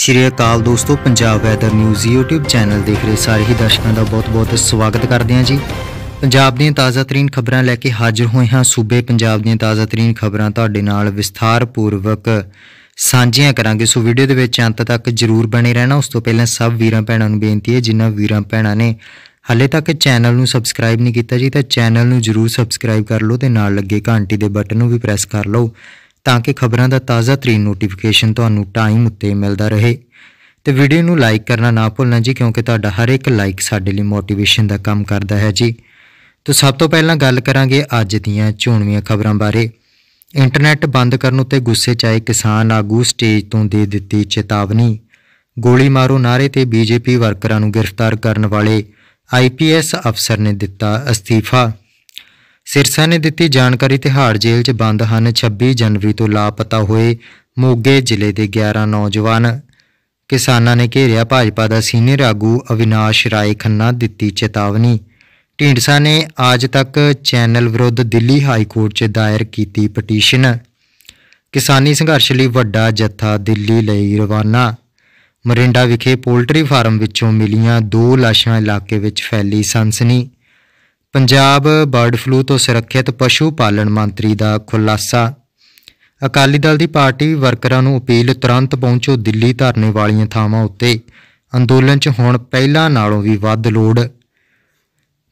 ਸ਼੍ਰੀ ਅਕਾਲ ਦੋਸਤੋ Punjab weather news YouTube channel ਦੇਖ ਰਹੇ ਸਾਰੇ ਹੀ ਦਰਸ਼ਕਾਂ ਦਾ ਬਹੁਤ-ਬਹੁਤ ਸਵਾਗਤ ਕਰਦੇ ਹਾਂ ਜੀ ਪੰਜਾਬ ਦੀਆਂ ਤਾਜ਼ਾਤਰੀਨ ਖਬਰਾਂ ਲੈ ਕੇ ਹਾਜ਼ਰ ਹੋਏ ਹਾਂ ਸੂਬੇ ਪੰਜਾਬ ਦੀਆਂ ਤਾਜ਼ਾਤਰੀਨ ਖਬਰਾਂ ਤੁਹਾਡੇ ਨਾਲ ਵਿਸਥਾਰਪੂਰਵਕ ਸਾਂਝੀਆਂ ਕਰਾਂਗੇ ਸੋ ਵੀਡੀਓ ਦੇ ਵਿੱਚ ਅੰਤ ਤੱਕ ਜਰੂਰ ਬਣੇ ਰਹਿਣਾ ਉਸ ਤੋਂ ਪਹਿਲਾਂ ਸਭ ਵੀਰਾਂ ਭੈਣਾਂ ਨੂੰ ਬੇਨਤੀ ਹੈ ਜਿਨ੍ਹਾਂ ਵੀਰਾਂ ਭੈਣਾਂ ਨੇ ਹਾਲੇ ਤੱਕ ਚੈਨਲ ਨੂੰ ਸਬਸਕ੍ਰਾਈਬ ਨਹੀਂ ਕੀਤਾ ਜੀ ਤਾਂ ਚੈਨਲ ਨੂੰ ਜਰੂਰ ਸਬਸਕ੍ਰਾਈਬ ਕਰ ਲਓ ਤੇ ਨਾਲ ਲੱਗੇ ਘੰਟੀ ਦੇ ਬਟਨ ਨੂੰ ਵੀ ਪ੍ਰੈਸ ਕਰ ਲਓ ਤਾਂ ਕਿ ਖਬਰਾਂ ਦਾ ਤਾਜ਼ਾ ਤਰੀਨ ਨੋਟੀਫਿਕੇਸ਼ਨ ਤੁਹਾਨੂੰ ਟਾਈਮ ਉੱਤੇ ਮਿਲਦਾ ਰਹੇ ਤੇ ਵੀਡੀਓ ਨੂੰ ਲਾਈਕ ਕਰਨਾ ਨਾ ਭੁੱਲਣਾ ਜੀ ਕਿਉਂਕਿ ਤੁਹਾਡਾ ਹਰ ਇੱਕ ਲਾਈਕ ਸਾਡੇ ਲਈ ਮੋਟੀਵੇਸ਼ਨ ਦਾ ਕੰਮ ਕਰਦਾ ਹੈ ਜੀ ਤੋਂ ਸਭ ਤੋਂ ਪਹਿਲਾਂ ਗੱਲ ਕਰਾਂਗੇ ਅੱਜ ਦੀਆਂ ਝੋਣਵੀਆਂ ਖਬਰਾਂ ਬਾਰੇ ਇੰਟਰਨੈਟ ਬੰਦ ਕਰਨ ਉੱਤੇ ਗੁੱਸੇ 'ਚ ਆਏ ਕਿਸਾਨ ਆਗੂ ਸਟੇਜ ਤੋਂ ਦੇ ਦਿੱਤੀ ਚੇਤਾਵਨੀ ਗੋਲੀ ਮਾਰੋ ਨਾਰੇ ਤੇ ਬੀਜੇਪੀ ਵਰਕਰਾਂ ਨੂੰ ਗ੍ਰਿਫਤਾਰ ਕਰਨ ਵਾਲੇ ਆਈਪੀਐਸ ਅਫਸਰ ਨੇ ਦਿੱਤਾ ਅਸਤੀਫਾ ਸਿਰਸਾ ਨੇ ਦਿੱਤੀ ਜਾਣਕਾਰੀ ਤਿਹਾੜ ਜੇਲ੍ਹ 'ਚ ਬੰਦ ਹਨ 26 ਜਨਵਰੀ ਤੋਂ ਲਾਪਤਾ ਹੋਏ ਮੋਗੇ ਜ਼ਿਲ੍ਹੇ ਦੇ 11 ਨੌਜਵਾਨ ਕਿਸਾਨਾਂ ਨੇ ਘੇਰਿਆ ਭਾਜਪਾ ਦਾ ਸੀਨੀਅਰ ਆਗੂ ਅਵਿਨਾਸ਼ ਰਾਏ ਖੰਨਾ ਦਿੱਤੀ ਚੇਤਾਵਨੀ ਢੀਂਡਸਾ ਨੇ ਅੱਜ ਤੱਕ ਚੈਨਲ ਵਿਰੁੱਧ ਦਿੱਲੀ ਹਾਈ ਕੋਰਟ 'ਚ ਦਾਇਰ ਕੀਤੀ ਪਟੀਸ਼ਨ ਕਿਸਾਨੀ ਸੰਘਰਸ਼ ਲਈ ਵੱਡਾ ਜੱਥਾ ਦਿੱਲੀ ਲਈ ਰਵਾਨਾ ਮਰਿੰਡਾ ਵਿਖੇ ਪੋਲਟਰੀ ਫਾਰਮ ਵਿੱਚੋਂ ਮਿਲੀਆਂ ਦੋ ਲਾਸ਼ਾਂ ਇਲਾਕੇ ਵਿੱਚ ਫੈਲੀ ਸੰਸਨੀ ਪੰਜਾਬ ਬਰਡ ਫਲੂ ਤੋਂ ਸੁਰੱਖਿਅਤ ਪਸ਼ੂ ਪਾਲਣ ਮੰਤਰੀ ਦਾ ਖੁਲਾਸਾ ਅਕਾਲੀ ਦਲ ਦੀ ਪਾਰਟੀ ਵਰਕਰਾਂ ਨੂੰ ਅਪੀਲ ਤੁਰੰਤ ਪਹੁੰਚੋ ਦਿੱਲੀ ਧਰਨੇ ਵਾਲੀਆਂ ਥਾਵਾਂ ਉੱਤੇ ਅੰਦੋਲਨ 'ਚ ਹੁਣ ਪਹਿਲਾਂ ਨਾਲੋਂ ਵੀ ਵੱਧ ਲੋੜ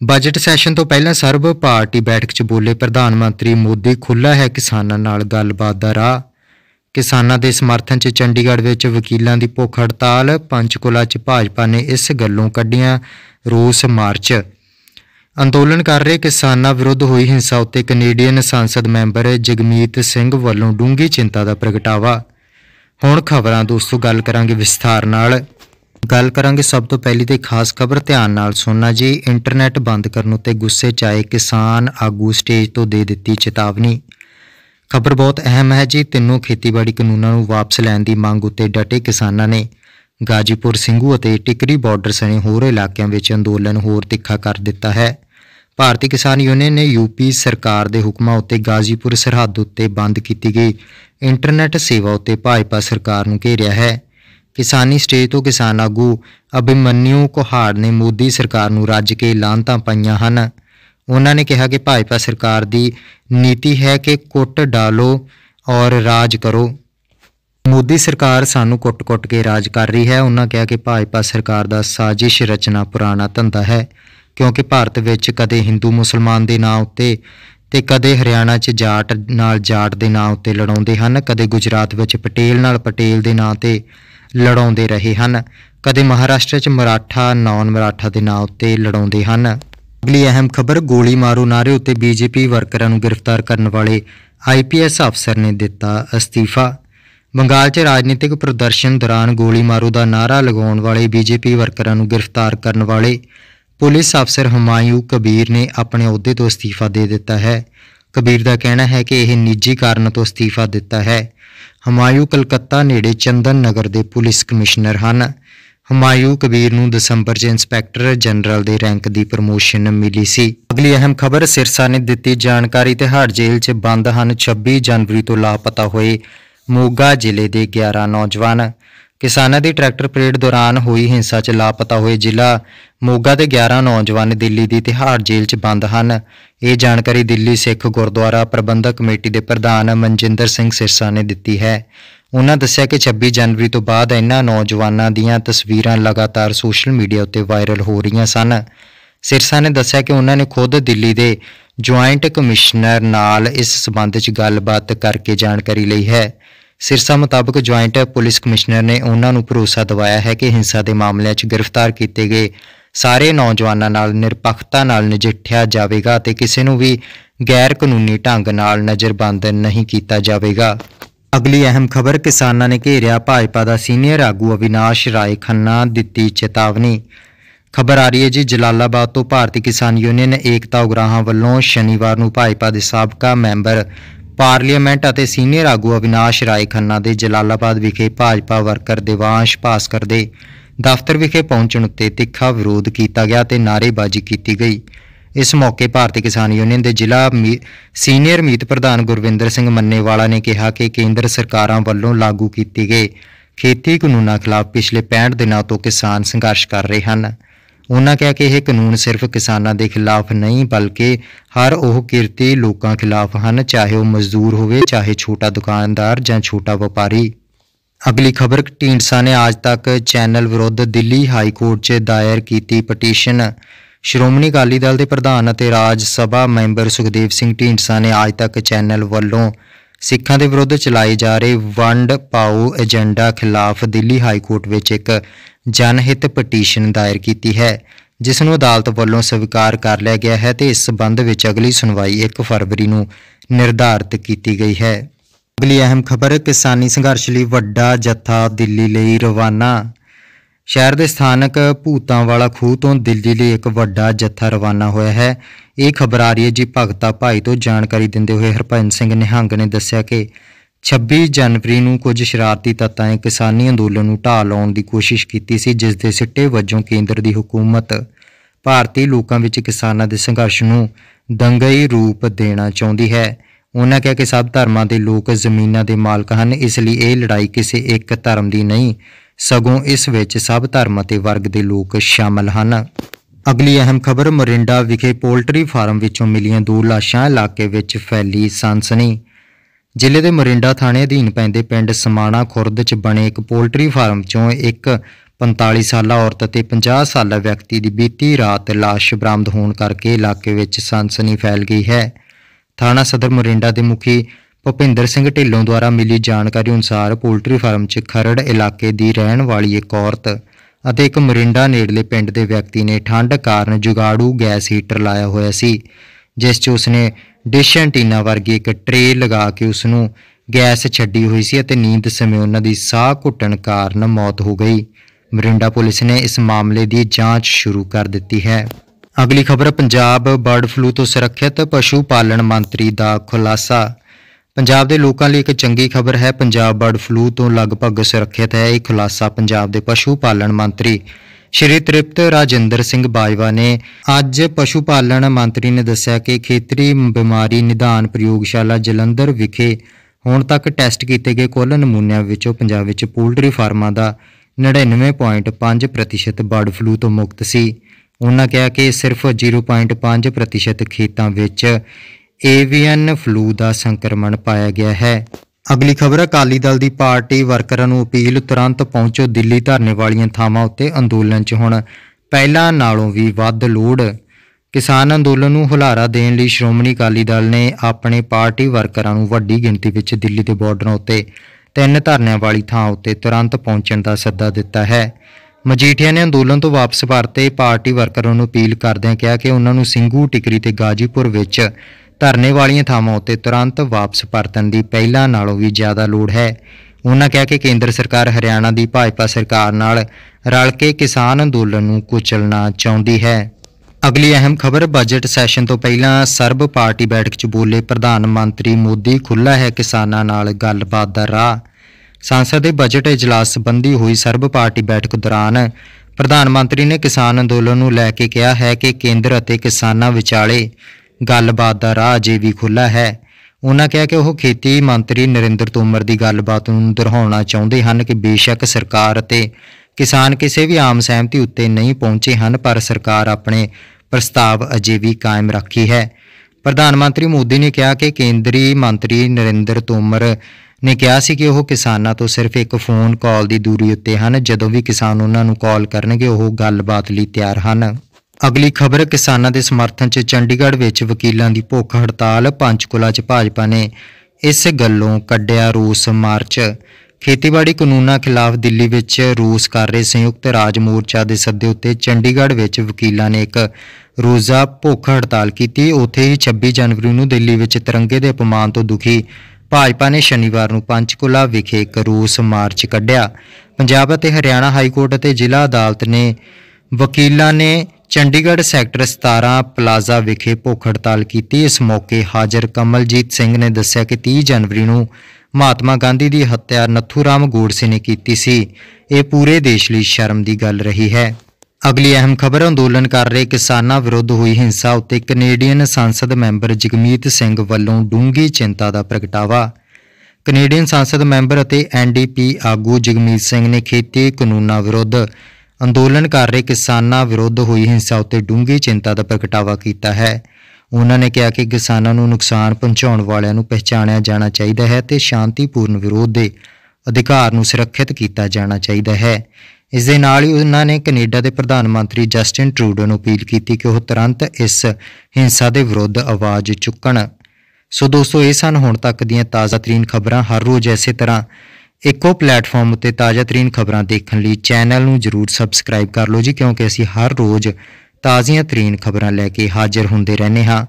ਬਜਟ ਸੈਸ਼ਨ ਤੋਂ ਪਹਿਲਾਂ ਸਰਬ ਪਾਰਟੀ ਬੈਠਕ 'ਚ ਬੋਲੇ ਪ੍ਰਧਾਨ ਮੰਤਰੀ ਮੋਦੀ ਖੁੱਲਾ ਹੈ ਕਿਸਾਨਾਂ ਨਾਲ ਗੱਲਬਾਤ ਦਾ ਰਾਹ ਕਿਸਾਨਾਂ ਦੇ ਸਮਰਥਨ 'ਚ ਚੰਡੀਗੜ੍ਹ ਵਿੱਚ ਵਕੀਲਾਂ ਦੀ ਭੁੱਖ ਹੜਤਾਲ ਪੰਚਕੁਲਾ 'ਚ ਭਾਜਪਾ ਨੇ ਇਸ ਗੱਲੋਂ ਕੱਢੀਆਂ ਰੋਸ ਮਾਰਚ ਅੰਦੋਲਨ ਕਰ ਰਹੇ ਕਿਸਾਨਾਂ ਵਿਰੁੱਧ ਹੋਈ ਹਿੰਸਾ ਉੱਤੇ ਕੈਨੇਡੀਅਨ ਸੰਸਦ ਮੈਂਬਰ ਜਗਮੀਤ ਸਿੰਘ ਵੱਲੋਂ ਡੂੰਗੀ ਚਿੰਤਾ ਦਾ ਪ੍ਰਗਟਾਵਾ ਹੁਣ ਖਬਰਾਂ ਦੋਸਤੋ ਗੱਲ ਕਰਾਂਗੇ ਵਿਸਥਾਰ ਨਾਲ ਗੱਲ ਕਰਾਂਗੇ ਸਭ ਤੋਂ ਪਹਿਲੀ ਤੇ ਖਾਸ ਖਬਰ ਧਿਆਨ ਨਾਲ ਸੁਣਨਾ ਜੀ ਇੰਟਰਨੈਟ ਬੰਦ ਕਰਨ ਉੱਤੇ ਗੁੱਸੇ 'ਚ ਆਏ ਕਿਸਾਨ ਆਗੂ ਸਟੇਜ ਤੋਂ ਦੇ ਦਿੱਤੀ ਚੇਤਾਵਨੀ ਖਬਰ ਬਹੁਤ ਅਹਿਮ ਹੈ ਜੀ ਤਿੰਨੋਂ ਖੇਤੀਬਾੜੀ ਕਾਨੂੰਨਾਂ ਨੂੰ ਵਾਪਸ ਲੈਣ ਦੀ ਮੰਗ ਉੱਤੇ ਡਟੇ ਕਿਸਾਨਾਂ ਨੇ ਗਾਜੀਪੁਰ ਸਿੰਘੂ ਅਤੇ ਟਿਕਰੀ ਬਾਰਡਰ ਸਣੇ ਹੋਰ ਇਲਾਕਿਆਂ ਵਿੱਚ ਅੰਦੋਲਨ ਹੋਰ ਤਿੱਖਾ ਕਰ ਦਿੱਤਾ ਹੈ ਭਾਰਤੀ ਕਿਸਾਨ ਯੂਨੀਅਨ ਨੇ ਯੂਪੀ ਸਰਕਾਰ ਦੇ ਹੁਕਮਾਂ ਉੱਤੇ ਗਾਜ਼ੀਪੁਰ ਸਰਹੱਦ ਉੱਤੇ ਬੰਦ ਕੀਤੀ ਗਈ ਇੰਟਰਨੈਟ ਸੇਵਾ ਉੱਤੇ ਭਾਜਪਾ ਸਰਕਾਰ ਨੂੰ ਘੇਰਿਆ ਹੈ ਕਿਸਾਨੀ ਸਟੇਜ ਤੋਂ ਕਿਸਾਨ ਆਗੂ ਅਭਿਮਨਿਉ ਕੋਹਾੜ ਨੇ ਮੋਦੀ ਸਰਕਾਰ ਨੂੰ ਰੱਜ ਕੇ ਲਾਂਤਾਂ ਪਾਈਆਂ ਹਨ ਉਹਨਾਂ ਨੇ ਕਿਹਾ ਕਿ ਭਾਜਪਾ ਸਰਕਾਰ ਦੀ ਨੀਤੀ ਹੈ ਕਿ ਕੁੱਟ ਡਾਲੋ ਔਰ ਰਾਜ ਕਰੋ ਮੋਦੀ ਸਰਕਾਰ ਸਾਨੂੰ ਕੁੱਟ-ਕੁੱਟ ਕੇ ਰਾਜ ਕਰ ਰਹੀ ਹੈ ਉਹਨਾਂ ਕਿਹਾ ਕਿ ਭਾਜਪਾ ਸਰਕਾਰ ਦਾ ਸਾਜ਼ਿਸ਼ ਰਚਨਾ ਪੁਰਾਣਾ ਧੰਦਾ ਹੈ ਕਿਉਂਕਿ ਭਾਰਤ ਵਿੱਚ ਕਦੇ ਹਿੰਦੂ ਮੁਸਲਮਾਨ ਦੇ ਨਾਂ ਉੱਤੇ ਤੇ ਕਦੇ ਹਰਿਆਣਾ 'ਚ ਜਾਟ ਨਾਲ ਜਾਟ ਦੇ ਨਾਂ ਉੱਤੇ ਲੜਾਉਂਦੇ ਹਨ ਕਦੇ ਗੁਜਰਾਤ ਵਿੱਚ ਪਟੇਲ ਨਾਲ ਪਟੇਲ ਦੇ ਨਾਂ ਤੇ ਲੜਾਉਂਦੇ ਰਹੇ ਹਨ ਕਦੇ ਮਹਾਰਾਸ਼ਟਰ 'ਚ ਮਰਾਠਾ ਨਾਨ ਮਰਾਠਾ ਦੇ ਨਾਂ ਉੱਤੇ ਲੜਾਉਂਦੇ ਹਨ ਅਗਲੀ ਅਹਿਮ ਖਬਰ ਗੋਲੀ ਮਾਰੋ ਨਾਰੇ ਉੱਤੇ ਬੀਜੇਪੀ ਵਰਕਰਾਂ ਨੂੰ ਗ੍ਰਿਫਤਾਰ ਕਰਨ ਵਾਲੇ ਆਈਪੀਐਸ ਅਫਸਰ ਨੇ ਦਿੱਤਾ ਅਸਤੀਫਾ ਬੰਗਾਲ 'ਚ ਰਾਜਨੀਤਿਕ ਪ੍ਰਦਰਸ਼ਨ ਦੌਰਾਨ ਗੋਲੀ ਮਾਰੋ ਦਾ ਨਾਰਾ ਲਗਾਉਣ ਵਾਲੇ ਬੀਜੇਪੀ ਵਰਕਰਾਂ ਨੂੰ ਗ੍ਰਿਫਤਾਰ ਕਰਨ ਵਾਲੇ ਪੁਲਿਸ ਅਫਸਰ ਹਮਾਇੂ ਕਬੀਰ ਨੇ ਆਪਣੇ ਅਹੁਦੇ ਤੋਂ ਅਸਤੀਫਾ ਦੇ ਦਿੱਤਾ ਹੈ ਕਬੀਰ ਦਾ ਕਹਿਣਾ ਹੈ ਕਿ ਇਹ ਨਿੱਜੀ ਕਾਰਨ ਤੋਂ ਅਸਤੀਫਾ ਦਿੱਤਾ ਹੈ ਹਮਾਇੂ ਕਲਕੱਤਾ ਨੇੜੇ ਚੰਦਨ ਨਗਰ ਦੇ ਪੁਲਿਸ ਕਮਿਸ਼ਨਰ ਹਨ ਹਮਾਇੂ ਕਬੀਰ ਨੂੰ ਦਸੰਬਰ 'ਚ ਇੰਸਪੈਕਟਰ ਜਨਰਲ ਦੇ ਰੈਂਕ ਦੀ ਪ੍ਰੋਮੋਸ਼ਨ ਮਿਲੀ ਸੀ ਅਗਲੀ ਅਹਿਮ ਖਬਰ ਸਿਰਸਾ ਨੇ ਦਿੱਤੀ ਜਾਣਕਾਰੀ ਤੇ ਹਾੜ ਜੇਲ੍ਹ 'ਚ ਬੰਦ ਹਨ 26 ਜਨਵਰੀ ਤੋਂ ਲਾਪਤਾ ਹੋਏ ਮੋਗਾ ਜ਼ਿਲ੍ਹੇ ਦੇ 11 ਨੌਜਵਾਨ ਕਿਸਾਨਾਂ ਦੀ ਟਰੈਕਟਰ ਪਰੇਡ ਦੌਰਾਨ ਹੋਈ ਹਿੰਸਾ 'ਚ ਲਾਪਤਾ ਹੋਏ ਜ਼ਿਲ੍ਹਾ ਮੋਗਾ ਦੇ 11 ਨੌਜਵਾਨ ਦਿੱਲੀ ਦੀ ਤਿਹਾੜ ਜੇਲ੍ਹ 'ਚ ਬੰਦ ਹਨ ਇਹ ਜਾਣਕਾਰੀ ਦਿੱਲੀ ਸਿੱਖ ਗੁਰਦੁਆਰਾ ਪ੍ਰਬੰਧਕ ਕਮੇਟੀ ਦੇ ਪ੍ਰਧਾਨ ਮਨਜਿੰਦਰ ਸਿੰਘ ਸਿਰਸਾ ਨੇ ਦਿੱਤੀ ਹੈ ਉਹਨਾਂ ਦੱਸਿਆ ਕਿ 26 ਜਨਵਰੀ ਤੋਂ ਬਾਅਦ ਇਹਨਾਂ ਨੌਜਵਾਨਾਂ ਦੀਆਂ ਤਸਵੀਰਾਂ ਲਗਾਤਾਰ ਸੋਸ਼ਲ ਮੀਡੀਆ ਉੱਤੇ ਵਾਇਰਲ ਹੋ ਰਹੀਆਂ ਸਨ ਸਿਰਸਾ ਨੇ ਦੱਸਿਆ ਕਿ ਉਹਨਾਂ ਨੇ ਖੁਦ ਦਿੱਲੀ ਦੇ ਜੁਆਇੰਟ ਕਮਿਸ਼ਨਰ ਨਾਲ ਇਸ ਸਬੰਧ 'ਚ ਗੱਲਬਾਤ ਕਰਕੇ ਜਾਣਕਾਰੀ ਲਈ ਹੈ ਸਿਰਸਾ ਮੁਤਾਬਕ ਜੁਆਇੰਟ ਪੁਲਿਸ ਕਮਿਸ਼ਨਰ ਨੇ ਉਹਨਾਂ ਨੂੰ ਭਰੋਸਾ ਦਿਵਾਇਆ ਹੈ ਕਿ ਹਿੰਸਾ ਦੇ ਮਾਮਲਿਆਂ 'ਚ ਗ੍ਰਿਫਤਾਰ ਕੀਤੇ ਗਏ ਸਾਰੇ ਨੌਜਵਾਨਾਂ ਨਾਲ ਨਿਰਪੱਖਤਾ ਨਾਲ ਨਜਿੱਠਿਆ ਜਾਵੇਗਾ ਤੇ ਕਿਸੇ ਨੂੰ ਵੀ ਗੈਰ ਕਾਨੂੰਨੀ ਢੰਗ ਨਾਲ ਨਜ਼ਰਬੰਦ ਨਹੀਂ ਕੀਤਾ ਜਾਵੇਗਾ ਅਗਲੀ ਅਹਿਮ ਖਬਰ ਕਿਸਾਨਾਂ ਨੇ ਘੇਰਿਆ ਭਾਜਪਾ ਦਾ ਸੀਨੀਅਰ ਆਗੂ ਅਵਿਨਾਸ਼ ਰਾਏ ਖੰਨਾ ਦਿੱਤੀ ਚੇਤਾਵਨੀ ਖਬਰ ਆ ਰਹੀ ਹੈ ਜੀ ਜਲਾਲਾਬਾਦ ਤੋਂ ਭਾਰਤੀ ਕਿਸਾਨ ਯੂਨੀਅਨ ਏਕਤਾ ਉਗਰਾਹਾਂ ਵੱਲੋਂ ਸ਼ਨੀਵਾਰ ਨੂੰ ਭਾਜਪਾ ਦੇ ਸਾਬਕਾ ਮੈਂਬਰ ਪਾਰਲੀਮੈਂਟ ਅਤੇ ਸੀਨੀਅਰ ਆਗੂ ਅਵਿਨਾਸ਼ ਰਾਏ ਖੰਨਾ ਦੇ ਜਲਾਲਾਬਾਦ ਵਿਖੇ ਭਾਜਪਾ ਵਰਕਰ ਦਿਵਾਂਸ਼ ਪਾਸ ਕਰਦੇ ਦਫ਼ਤਰ ਵਿਖੇ ਪਹੁੰਚਣ ਉੱਤੇ ਤਿੱਖਾ ਵਿਰੋਧ ਕੀਤਾ ਗਿਆ ਤੇ ਨਾਰੇਬਾਜ਼ੀ ਕੀਤੀ ਗਈ ਇਸ ਮੌਕੇ ਭਾਰਤੀ ਕਿਸਾਨ ਯੂਨੀਅਨ ਦੇ ਜ਼ਿਲ੍ਹਾ ਸੀਨੀਅਰ ਮੀਤ ਪ੍ਰਧਾਨ ਗੁਰਵਿੰਦਰ ਸਿੰਘ ਮੰਨੇਵਾਲਾ ਨੇ ਕਿਹਾ ਕਿ ਕੇਂਦਰ ਸਰਕਾਰਾਂ ਵੱਲੋਂ ਲਾਗੂ ਕੀਤੇ ਗਏ ਖੇਤੀ ਕਾਨੂੰਨਾਂ ਖਿਲਾਫ ਪਿਛਲੇ 65 ਦਿਨਾਂ ਤੋਂ ਕਿਸਾਨ ਸੰਘਰਸ਼ ਕਰ ਰਹੇ ਹਨ ਉਹਨਾਂ ਕਿਹਾ ਕਿ ਇਹ ਕਾਨੂੰਨ ਸਿਰਫ ਕਿਸਾਨਾਂ ਦੇ ਖਿਲਾਫ ਨਹੀਂ ਬਲਕਿ ਹਰ ਉਹ ਕਿਰਤੀ ਲੋਕਾਂ ਖਿਲਾਫ ਹਨ ਚਾਹੇ ਉਹ ਮਜ਼ਦੂਰ ਹੋਵੇ ਚਾਹੇ ਛੋਟਾ ਦੁਕਾਨਦਾਰ ਜਾਂ ਛੋਟਾ ਵਪਾਰੀ ਅਗਲੀ ਖਬਰ ਢੀਂਡਸਾ ਨੇ ਅੱਜ ਤੱਕ ਚੈਨਲ ਵਿਰੁੱਧ ਦਿੱਲੀ ਹਾਈ ਕੋਰਟ 'ਚ ਦਾਇਰ ਕੀਤੀ ਪਟੀਸ਼ਨ ਸ਼੍ਰੋਮਣੀ ਅਕਾਲੀ ਦਲ ਦੇ ਪ੍ਰਧਾਨ ਅਤੇ ਰਾਜ ਸਭਾ ਮੈਂਬਰ ਸੁਖਦੇਵ ਸਿੰਘ ਢੀਂਡਸਾ ਨੇ ਅੱਜ ਤੱਕ ਚੈਨਲ ਵੱਲੋਂ ਸਿੱਖਾਂ ਦੇ ਵਿਰੁੱਧ ਚਲਾਏ ਜਾ ਰਹੇ ਵੰਡ ਪਾਓ ਏਜੰਡਾ ਖਿਲਾਫ ਦਿੱਲੀ ਹਾਈ ਕੋਰਟ ਵਿੱਚ ਇੱਕ ਜਨਹਿਤ ਪਟੀਸ਼ਨ ਦਾਇਰ ਕੀਤੀ ਹੈ ਜਿਸ ਨੂੰ ਅਦਾਲਤ ਵੱਲੋਂ ਸਵੀਕਾਰ ਕਰ ਲਿਆ ਗਿਆ ਹੈ ਤੇ ਇਸ ਸਬੰਧ ਵਿੱਚ ਅਗਲੀ ਸੁਣਵਾਈ 1 ਫਰਵਰੀ ਨੂੰ ਨਿਰਧਾਰਿਤ ਕੀਤੀ ਗਈ ਹੈ ਅਗਲੀ ਅਹਿਮ ਖਬਰ ਕਿਸਾਨੀ ਸੰਘਰਸ਼ ਲਈ ਵੱਡਾ ਜਥਾ ਦਿੱਲੀ ਲਈ ਰਵਾਨਾ ਸ਼ਹਿਰ ਦੇ ਸਥਾਨਕ ਭੂਤਾਂ ਵਾਲਾ ਖੂਹ ਤੋਂ ਦਿੱਲੀ ਲਈ ਇੱਕ ਵੱਡਾ ਜੱਥਾ ਰਵਾਨਾ ਹੋਇਆ ਹੈ ਇਹ ਖਬਰ ਆ ਰਹੀ ਹੈ ਜੀ ਭਗਤਾ ਭਾਈ ਤੋਂ ਜਾਣਕਾਰੀ ਦਿੰਦੇ ਹੋਏ ਹਰਪੰਜ ਸਿੰਘ ਨਿਹੰਗ ਨੇ ਦੱਸਿਆ ਕਿ 26 ਜਨਵਰੀ ਨੂੰ ਕੁਝ ਸ਼ਰਾਰਤੀ ਤੱਤਾਂ ਨੇ ਕਿਸਾਨੀ ਅੰਦੋਲਨ ਨੂੰ ਢਾਹ ਲਾਉਣ ਦੀ ਕੋਸ਼ਿਸ਼ ਕੀਤੀ ਸੀ ਜਿਸ ਦੇ ਸਿੱਟੇ ਵਜੋਂ ਕੇਂਦਰ ਦੀ ਹਕੂਮਤ ਭਾਰਤੀ ਲੋਕਾਂ ਵਿੱਚ ਕਿਸਾਨਾਂ ਦੇ ਸੰਘਰਸ਼ ਨੂੰ ਦੰਗਈ ਰੂਪ ਦੇਣਾ ਚਾਹੁੰਦੀ ਹੈ ਉਹਨਾਂ ਕਿਹਾ ਕਿ ਸਭ ਧਰਮਾਂ ਦੇ ਲੋਕ ਜ਼ਮੀਨਾਂ ਦੇ ਮਾਲਕ ਹਨ ਇਸ ਲਈ ਇਹ ਲੜਾਈ ਕਿਸੇ ਇੱਕ ਧਰਮ ਦੀ ਨਹੀਂ ਸਗੋਂ ਇਸ ਵਿੱਚ ਸਭ ਧਰਮ ਅਤੇ ਵਰਗ ਦੇ ਲੋਕ ਸ਼ਾਮਲ ਹਨ ਅਗਲੀ ਅਹਿਮ ਖਬਰ ਮੋਰਿੰਡਾ ਵਿਖੇ ਪੋਲਟਰੀ ਫਾਰਮ ਵਿੱਚੋਂ ਮਿਲੀਆਂ ਦੋ ਲਾਸ਼ਾਂ ਇਲਾਕੇ ਵਿੱਚ ਫੈਲੀ ਸਨਸਨੀ ਜ਼ਿਲ੍ਹੇ ਦੇ ਮੋਰਿੰਡਾ ਥਾਣੇ ਅਧੀਨ ਪੈਂਦੇ ਪਿੰਡ ਸਮਾਣਾ ਖੁਰਦ 'ਚ ਬਣੇ ਇੱਕ ਪੋਲਟਰੀ ਫਾਰਮ 'ਚੋਂ ਇੱਕ 45 ਸਾਲਾ ਔਰਤ ਅਤੇ 50 ਸਾਲਾ ਵਿਅਕਤੀ ਦੀ ਬੀਤੀ ਰਾਤ ਲਾਸ਼ ਬਰਾਮਦ ਹੋਣ ਕਰਕੇ ਇਲਾਕੇ ਵਿੱਚ ਸਨਸਨੀ ਫੈਲ ਗਈ ਹੈ ਥਾਣਾ ਸਦਰ ਮੋਰਿੰਡਾ ਦੇ ਮੁਖੀ ਭੁਪਿੰਦਰ ਸਿੰਘ ਢਿੱਲੋਂ ਦੁਆਰਾ ਮਿਲੀ ਜਾਣਕਾਰੀ ਅਨੁਸਾਰ ਪੋਲਟਰੀ ਫਾਰਮ 'ਚ ਖਰੜ ਇਲਾਕੇ ਦੀ ਰਹਿਣ ਵਾਲੀ ਇੱਕ ਔਰਤ ਅਤੇ ਇੱਕ ਮਰਿੰਡਾ ਨੇੜਲੇ ਪਿੰਡ ਦੇ ਵਿਅਕਤੀ ਨੇ ਠੰਡ ਕਾਰਨ ਜੁਗਾੜੂ ਗੈਸ ਹੀਟਰ ਲਾਇਆ ਹੋਇਆ ਸੀ ਜਿਸ 'ਚ ਉਸਨੇ ਡਿਸ਼ ਐਂਟੀਨਾ ਵਰਗੀ ਇੱਕ ਟ੍ਰੇ ਲਗਾ ਕੇ ਉਸ ਨੂੰ ਗੈਸ ਛੱਡੀ ਹੋਈ ਸੀ ਅਤੇ ਨੀਂਦ ਸਮੇਂ ਉਹਨਾਂ ਦੀ ਸਾਹ ਘੁੱਟਣ ਕਾਰਨ ਮੌਤ ਹੋ ਗਈ ਮਰਿੰਡਾ ਪੁਲਿਸ ਨੇ ਇਸ ਮਾਮਲੇ ਦੀ ਜਾਂਚ ਸ਼ੁਰੂ ਕਰ ਦਿੱਤੀ ਹੈ ਅਗਲੀ ਖਬਰ ਪੰਜਾਬ ਬਰਡ ਫਲੂ ਤੋਂ ਸੁਰੱਖਿਅਤ ਪਸ਼ੂ ਪਾਲਣ ਮੰਤਰੀ ਦਾ ਖੁਲਾਸਾ ਪੰਜਾਬ ਦੇ ਲੋਕਾਂ ਲਈ ਇੱਕ ਚੰਗੀ ਖਬਰ ਹੈ ਪੰਜਾਬ ਬਰਡ ਫਲੂ ਤੋਂ ਲਗਭਗ ਸੁਰੱਖਿਅਤ ਹੈ ਇਹ ਖੁਲਾਸਾ ਪੰਜਾਬ ਦੇ ਪਸ਼ੂ ਪਾਲਣ ਮੰਤਰੀ ਸ਼੍ਰੀ ਤ੍ਰਿਪਤ ਰਾਜਿੰਦਰ ਸਿੰਘ ਬਾਜਵਾ ਨੇ ਅੱਜ ਪਸ਼ੂ ਪਾਲਣ ਮੰਤਰੀ ਨੇ ਦੱਸਿਆ ਕਿ ਖੇਤਰੀ ਬਿਮਾਰੀ ਨਿਦਾਨ ਪ੍ਰਯੋਗਸ਼ਾਲਾ ਜਲੰਧਰ ਵਿਖੇ ਹੁਣ ਤੱਕ ਟੈਸਟ ਕੀਤੇ ਗਏ ਕੁੱਲ ਨਮੂਨਿਆਂ ਵਿੱਚੋਂ ਪੰਜਾਬ ਵਿੱਚ ਪੋਲਟਰੀ ਫਾਰਮਾਂ ਦਾ 99.5% ਬਰਡ ਫਲੂ ਤੋਂ ਮੁਕਤ ਸੀ ਉਹਨਾਂ ਕਿਹਾ ਕਿ ਸਿਰਫ 0.5% ਖੇਤਾਂ ਵਿੱਚ ਏਵੀਅਨ ਫਲੂ ਦਾ ਸੰਕਰਮਣ ਪਾਇਆ ਗਿਆ ਹੈ ਅਗਲੀ ਖਬਰ ਅਕਾਲੀ ਦਲ ਦੀ ਪਾਰਟੀ ਵਰਕਰਾਂ ਨੂੰ ਅਪੀਲ ਤੁਰੰਤ ਪਹੁੰਚੋ ਦਿੱਲੀ ਧਰਨੇ ਵਾਲੀਆਂ ਥਾਵਾਂ ਉੱਤੇ ਅੰਦੋਲਨ 'ਚ ਹੁਣ ਪਹਿਲਾਂ ਨਾਲੋਂ ਵੀ ਵੱਧ ਲੋੜ ਕਿਸਾਨ ਅੰਦੋਲਨ ਨੂੰ ਹੁਲਾਰਾ ਦੇਣ ਲਈ ਸ਼੍ਰੋਮਣੀ ਅਕਾਲੀ ਦਲ ਨੇ ਆਪਣੇ ਪਾਰਟੀ ਵਰਕਰਾਂ ਨੂੰ ਵੱਡੀ ਗਿਣਤੀ ਵਿੱਚ ਦਿੱਲੀ ਦੇ ਬਾਰਡਰਾਂ ਉੱਤੇ ਤਿੰਨ ਧਰਨਿਆਂ ਵਾਲੀ ਥਾਂ ਉੱਤੇ ਤੁਰੰਤ ਪਹੁੰਚਣ ਦਾ ਸੱਦਾ ਦਿੱਤਾ ਹੈ ਮਜੀਠੀਆ ਨੇ ਅੰਦੋਲਨ ਤੋਂ ਵਾਪਸ ਪਰਤੇ ਪਾਰਟੀ ਵਰਕਰਾਂ ਨੂੰ ਅਪੀਲ ਕਰਦਿਆਂ ਕਿਹਾ ਕਿ ਉਹਨਾਂ ਨੂੰ ਸਿੰਘੂ ਟਿਕਰੀ ਤੇ ਗਾਜੀਪੁਰ ਵਿੱਚ ਧਰਨੇ ਵਾਲੀਆਂ ਥਾਵਾਂ ਉੱਤੇ ਤੁਰੰਤ ਵਾਪਸ ਪਰਤਣ ਦੀ ਪਹਿਲਾਂ ਨਾਲੋਂ ਵੀ ਜ਼ਿਆਦਾ ਲੋੜ ਹੈ ਉਹਨਾਂ ਕਹਿ ਕੇ ਕੇਂਦਰ ਸਰਕਾਰ ਹਰਿਆਣਾ ਦੀ ਭਾਜਪਾ ਸਰਕਾਰ ਨਾਲ ਰਲ ਕੇ ਕਿਸਾਨ ਅੰਦੋਲਨ ਨੂੰ ਕੁਚਲਣਾ ਚਾਹੁੰਦੀ ਹੈ ਅਗਲੀ ਅਹਿਮ ਖਬਰ ਬਜਟ ਸੈਸ਼ਨ ਤੋਂ ਪਹਿਲਾਂ ਸਰਬ ਪਾਰਟੀ ਬੈਠਕ 'ਚ ਬੋਲੇ ਪ੍ਰਧਾਨ ਮੰਤਰੀ ਮੋਦੀ ਖੁੱਲਾ ਹੈ ਕਿਸਾਨਾਂ ਨਾਲ ਗੱਲਬਾਤ ਦਾ ਰਾਹ ਸੰਸਦ ਦੇ ਬਜਟ اجلاس ਸੰਬੰਧੀ ਹੋਈ ਸਰਬ ਪਾਰਟੀ ਬੈਠਕ ਦੌਰਾਨ ਪ੍ਰਧਾਨ ਮੰਤਰੀ ਨੇ ਕਿਸਾਨ ਅੰਦੋਲਨ ਨੂੰ ਲੈ ਕੇ ਕਿਹਾ ਹੈ ਕਿ ਕੇਂਦਰ ਅਤੇ ਕਿਸਾਨਾਂ ਵਿਚਾਲੇ ਗੱਲਬਾਤ ਦਾ ਰਾਹ ਅਜੇ ਵੀ ਖੁੱਲਾ ਹੈ ਉਹਨਾਂ ਕਿਹਾ ਕਿ ਉਹ ਖੇਤੀ ਮੰਤਰੀ ਨਰਿੰਦਰ ਤੋਮਰ ਦੀ ਗੱਲਬਾਤ ਨੂੰ ਦਰਹਾਉਣਾ ਚਾਹੁੰਦੇ ਹਨ ਕਿ ਬੇਸ਼ੱਕ ਸਰਕਾਰ ਅਤੇ ਕਿਸਾਨ ਕਿਸੇ ਵੀ ਆਮ ਸਹਿਮਤੀ ਉੱਤੇ ਨਹੀਂ ਪਹੁੰਚੇ ਹਨ ਪਰ ਸਰਕਾਰ ਆਪਣੇ ਪ੍ਰਸਤਾਵ ਅਜੇ ਵੀ ਕਾਇਮ ਰੱਖੀ ਹੈ ਪ੍ਰਧਾਨ ਮੰਤਰੀ ਮੋਦੀ ਨੇ ਕਿਹਾ ਕਿ ਕੇਂਦਰੀ ਮੰਤਰੀ ਨਰਿੰਦਰ ਤੋਮਰ ਨੇ ਕਿਹਾ ਸੀ ਕਿ ਉਹ ਕਿਸਾਨਾਂ ਤੋਂ ਸਿਰਫ ਇੱਕ ਫੋਨ ਕਾਲ ਦੀ ਦੂਰੀ ਉੱਤੇ ਹਨ ਜਦੋਂ ਵੀ ਕਿਸਾਨ ਉਹਨਾਂ ਨੂੰ ਕਾਲ ਕਰਨਗੇ ਉਹ ਗੱਲਬਾਤ ਲਈ ਤਿਆਰ ਹਨ ਅਗਲੀ ਖਬਰ ਕਿਸਾਨਾਂ ਦੇ ਸਮਰਥਨ 'ਚ ਚੰਡੀਗੜ੍ਹ ਵਿੱਚ ਵਕੀਲਾਂ ਦੀ ਭੁੱਖ ਹੜਤਾਲ ਪੰਚਕੁਲਾ 'ਚ ਭਾਜਪਾ ਨੇ ਇਸ ਗੱਲੋਂ ਕੱਢਿਆ ਰੋਸ ਮਾਰਚ ਖੇਤੀਬਾੜੀ ਕਾਨੂੰਨਾਂ ਖਿਲਾਫ ਦਿੱਲੀ ਵਿੱਚ ਰੋਸ ਕਰ ਰਹੇ ਸੰਯੁਕਤ ਰਾਜ ਮੋਰਚਾ ਦੇ ਸੱਦੇ ਉੱਤੇ ਚੰਡੀਗੜ੍ਹ ਵਿੱਚ ਵਕੀਲਾਂ ਨੇ ਇੱਕ ਰੋਜ਼ਾ ਭੁੱਖ ਹੜਤਾਲ ਕੀਤੀ ਉੱਥੇ ਹੀ 26 ਜਨਵਰੀ ਨੂੰ ਦਿੱਲੀ ਵਿੱਚ ਤਿਰੰਗੇ ਦੇ ਅਪਮਾਨ ਤੋਂ ਦੁਖੀ ਭਾਜਪਾ ਨੇ ਸ਼ਨੀਵਾਰ ਨੂੰ ਪੰਚਕੁਲਾ ਵਿਖੇ ਇੱਕ ਰੋਸ ਮਾਰਚ ਕੱਢਿਆ ਪੰਜਾਬ ਅਤੇ ਹਰਿਆਣਾ ਹਾਈ ਕੋਰਟ ਅਤੇ ਜ਼ਿਲ੍ਹਾ ਅਦਾਲਤ ਨੇ ਵਕੀਲਾਂ ਨੇ ਚੰਡੀਗੜ੍ਹ ਸੈਕਟਰ 17 ਪਲਾਜ਼ਾ ਵਿਖੇ ਭੁੱਖ ਹੜਤਾਲ ਕੀਤੀ ਇਸ ਮੌਕੇ ਹਾਜ਼ਰ ਕਮਲਜੀਤ ਸਿੰਘ ਨੇ ਦੱਸਿਆ ਕਿ 30 ਜਨਵਰੀ ਨੂੰ ਮਹਾਤਮਾ ਗਾਂਧੀ ਦੀ ਹੱਤਿਆ ਨੱਥੂਰਾਮ ਗੋਡਸੇ ਨੇ ਕੀਤੀ ਸੀ ਇਹ ਪੂਰੇ ਦੇਸ਼ ਲਈ ਸ਼ਰਮ ਦੀ ਗੱਲ ਰਹੀ ਹੈ ਅਗਲੀ ਅਹਿਮ ਖਬਰ ਅੰਦੋਲਨ ਕਰ ਰਹੇ ਕਿਸਾਨਾਂ ਵਿਰੁੱਧ ਹੋਈ ਹਿੰਸਾ ਉੱਤੇ ਕੈਨੇਡੀਅਨ ਸੰਸਦ ਮੈਂਬਰ ਜਗਮੀਤ ਸਿੰਘ ਵੱਲੋਂ ਡੂੰਗੀ ਚਿੰਤਾ ਦਾ ਪ੍ਰਗਟਾਵਾ ਕੈਨੇਡੀਅਨ ਸੰਸਦ ਮੈਂਬਰ ਅਤੇ ਐਨਡੀਪੀ ਆਗੂ ਜਗਮੀਤ ਸਿੰਘ ਨੇ ਖੇਤੀ ਕਾਨੂੰਨਾਂ ਵਿਰੁੱਧ ਅੰਦੋਲਨ ਕਰ ਰਹੇ ਕਿਸਾਨਾਂ ਵਿਰੁੱਧ ਹੋਈ ਹਿੰਸਾ ਉੱਤੇ ਡੂੰਘੀ ਚਿੰਤਾ ਦਾ ਪ੍ਰਗਟਾਵਾ ਕੀਤਾ ਹੈ ਉਹਨਾਂ ਨੇ ਕਿਹਾ ਕਿ ਕਿਸਾਨਾਂ ਨੂੰ ਨੁਕਸਾਨ ਪਹੁੰਚਾਉਣ ਵਾਲਿਆਂ ਨੂੰ ਪਛਾਣਿਆ ਜਾਣਾ ਚਾਹੀਦਾ ਹੈ ਤੇ ਸ਼ਾਂਤੀਪੂਰਨ ਵਿਰੋਧ ਦੇ ਅਧਿਕਾਰ ਨੂੰ ਸੁਰੱਖਿਅਤ ਕੀਤਾ ਜਾਣਾ ਚਾਹੀਦਾ ਹੈ ਇਸ ਦੇ ਨਾਲ ਹੀ ਉਹਨਾਂ ਨੇ ਕੈਨੇਡਾ ਦੇ ਪ੍ਰਧਾਨ ਮੰਤਰੀ ਜਸਟਿਨ ਟਰੂਡੋ ਨੂੰ ਅਪੀਲ ਕੀਤੀ ਕਿ ਉਹ ਤੁਰੰਤ ਇਸ ਹਿੰਸਾ ਦੇ ਵਿਰੁੱਧ ਆਵਾਜ਼ ਚੁੱਕਣ ਸੋ ਦੋਸਤੋ ਇਹ ਸਨ ਹੁਣ ਤੱਕ ਦੀਆਂ ਤਾਜ਼ਾ ਤਰੀਨ ਖਬਰਾਂ ਹਰ ਰੋਜ਼ ਐਸੇ ਤਰ੍ਹਾਂ ਇੱਕੋ ਪਲੇਟਫਾਰਮ ਉੱਤੇ ਤਾਜ਼ਾ ਤਰੀਨ ਖਬਰਾਂ ਦੇਖਣ ਲਈ ਚੈਨਲ ਨੂੰ ਜਰੂਰ ਸਬਸਕ੍ਰਾਈਬ ਕਰ ਲਓ ਜੀ ਕਿਉਂਕਿ ਅਸੀਂ ਹਰ ਰੋਜ਼ ਤਾਜ਼ੀਆਂ ਤਰੀਨ ਖਬਰਾਂ ਲੈ ਕੇ ਹਾਜ਼ਰ ਹੁੰਦੇ ਰਹਿੰਦੇ ਹਾਂ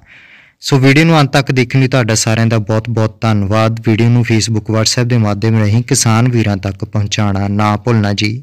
ਸੋ ਵੀਡੀਓ ਨੂੰ ਅੰਤ ਤੱਕ ਦੇਖਣ ਲਈ ਤੁਹਾਡਾ ਸਾਰਿਆਂ ਦਾ ਬਹੁਤ-ਬਹੁਤ ਧੰਨਵਾਦ ਵੀਡੀਓ ਨੂੰ ਫੇਸਬੁੱਕ WhatsApp ਦੇ ਮਾਧਿਅਮ ਰਾਹੀਂ ਕਿਸਾਨ ਵੀਰਾਂ ਤੱਕ ਪਹੁੰਚਾਉਣਾ ਨਾ ਭੁੱਲਣਾ ਜੀ